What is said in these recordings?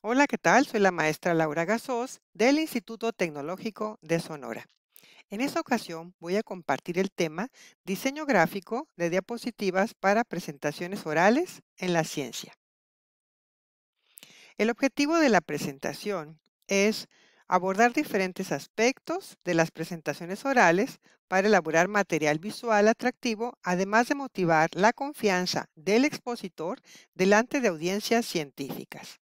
Hola, ¿qué tal? Soy la maestra Laura Gasós del Instituto Tecnológico de Sonora. En esta ocasión voy a compartir el tema Diseño gráfico de diapositivas para presentaciones orales en la ciencia. El objetivo de la presentación es abordar diferentes aspectos de las presentaciones orales para elaborar material visual atractivo, además de motivar la confianza del expositor delante de audiencias científicas.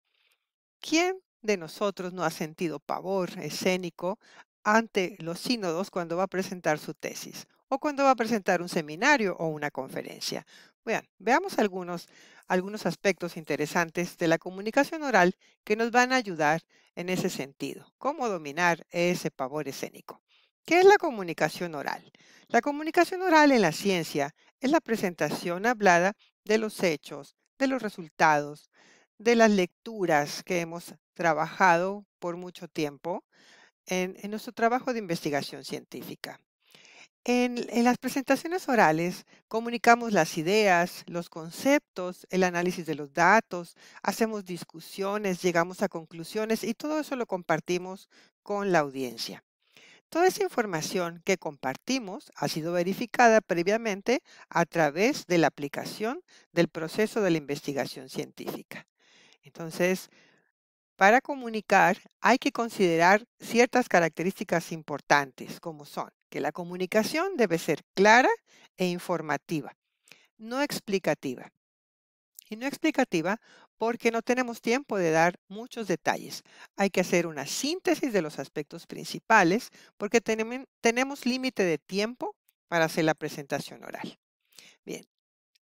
¿Quién de nosotros no ha sentido pavor escénico ante los sínodos cuando va a presentar su tesis o cuando va a presentar un seminario o una conferencia? Vean, veamos algunos, algunos aspectos interesantes de la comunicación oral que nos van a ayudar en ese sentido. ¿Cómo dominar ese pavor escénico? ¿Qué es la comunicación oral? La comunicación oral en la ciencia es la presentación hablada de los hechos, de los resultados, de las lecturas que hemos trabajado por mucho tiempo en, nuestro trabajo de investigación científica. en, las presentaciones orales comunicamos las ideas, los conceptos, el análisis de los datos, hacemos discusiones, llegamos a conclusiones y todo eso lo compartimos con la audiencia. Toda esa información que compartimos ha sido verificada previamente a través de la aplicación del proceso de la investigación científica. Entonces, para comunicar hay que considerar ciertas características importantes, como son que la comunicación debe ser clara e informativa, no explicativa. Y no explicativa porque no tenemos tiempo de dar muchos detalles. Hay que hacer una síntesis de los aspectos principales porque tenemos límite de tiempo para hacer la presentación oral. Bien,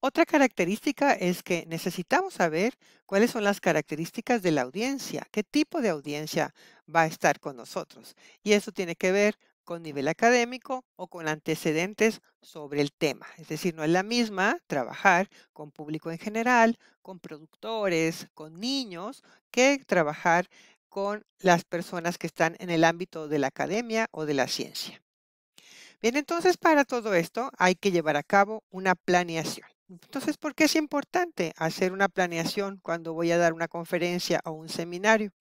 otra característica es que necesitamos saber cuáles son las características de la audiencia, qué tipo de audiencia va a estar con nosotros. Y eso tiene que ver con nivel académico o con antecedentes sobre el tema. Es decir, no es la misma trabajar con público en general, con productores, con niños, que trabajar con las personas que están en el ámbito de la academia o de la ciencia. Bien, entonces para todo esto hay que llevar a cabo una planeación. Entonces, ¿por qué es importante hacer una planeación cuando voy a dar una conferencia o un seminario?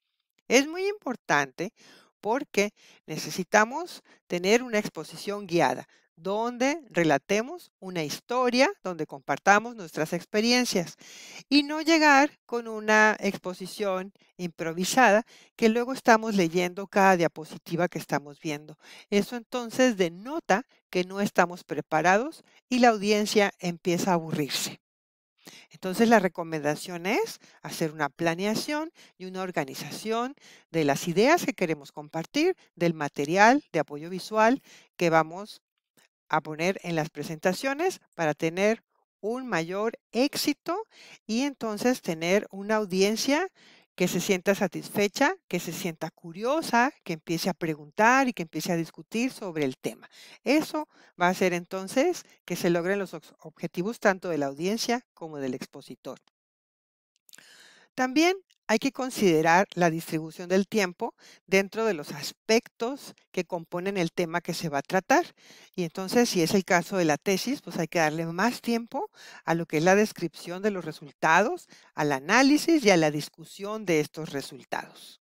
Es muy importante porque necesitamos tener una exposición guiada donde relatemos una historia, donde compartamos nuestras experiencias y no llegar con una exposición improvisada que luego estamos leyendo cada diapositiva que estamos viendo. Eso entonces denota que no estamos preparados y la audiencia empieza a aburrirse. Entonces la recomendación es hacer una planeación y una organización de las ideas que queremos compartir, del material de apoyo visual que vamos a poner en las presentaciones para tener un mayor éxito y entonces tener una audiencia que se sienta satisfecha, que se sienta curiosa, que empiece a preguntar y que empiece a discutir sobre el tema. Eso va a hacer entonces que se logren los objetivos tanto de la audiencia como del expositor. También hay que considerar la distribución del tiempo dentro de los aspectos que componen el tema que se va a tratar. Y entonces, si es el caso de la tesis, pues hay que darle más tiempo a lo que es la descripción de los resultados, al análisis y a la discusión de estos resultados.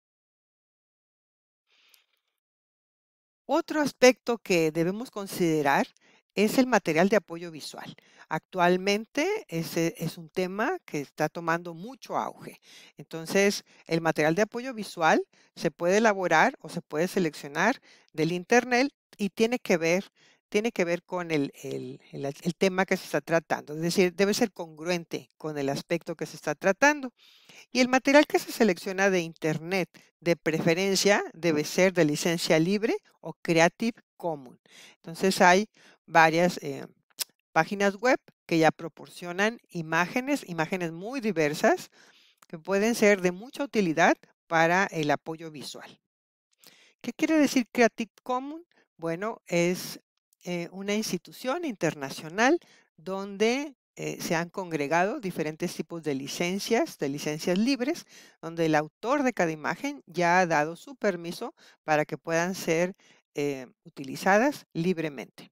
Otro aspecto que debemos considerar es el material de apoyo visual. Actualmente ese es un tema que está tomando mucho auge. Entonces, el material de apoyo visual se puede elaborar o se puede seleccionar del Internet y tiene que ver, tiene que ver con el, el tema que se está tratando. Es decir, debe ser congruente con el aspecto que se está tratando. Y el material que se selecciona de Internet, de preferencia, debe ser de licencia libre o Creative Commons. Entonces, hay varias eh, páginas web que ya proporcionan imágenes, imágenes muy diversas que pueden ser de mucha utilidad para el apoyo visual. ¿Qué quiere decir Creative Commons? Bueno, es eh, una institución internacional donde eh, se han congregado diferentes tipos de licencias, de licencias libres, donde el autor de cada imagen ya ha dado su permiso para que puedan ser utilizadas libremente.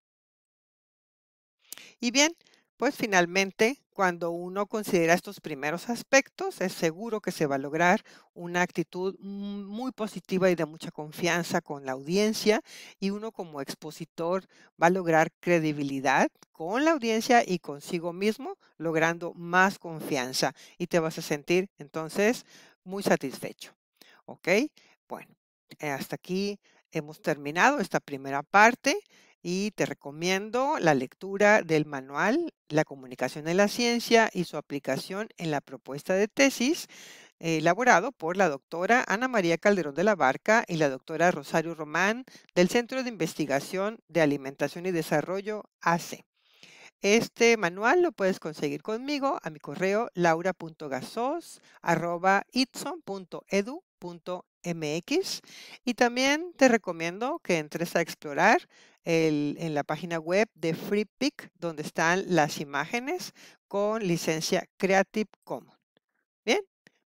Y bien, pues finalmente, cuando uno considera estos primeros aspectos, es seguro que se va a lograr una actitud muy positiva y de mucha confianza con la audiencia y uno como expositor va a lograr credibilidad con la audiencia y consigo mismo, logrando más confianza y te vas a sentir entonces muy satisfecho. ¿Ok? Bueno, eh, hasta aquí hemos terminado esta primera parte y te recomiendo la lectura del manual La comunicación en la ciencia y su aplicación en la propuesta de tesis eh, elaborado por la doctora Ana María Calderón de la Barca y la doctora Rosario Román del Centro de Investigación de Alimentación y Desarrollo ACE. Este manual lo puedes conseguir conmigo a mi correo laura.gasos.itson.edu mx y también te recomiendo que entres a explorar en la página web de FreePic donde están las imágenes con licencia Creative Commons. Bien,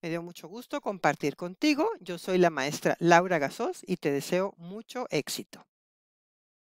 me dio mucho gusto compartir contigo. Yo soy la maestra Laura Gasos y te deseo mucho éxito.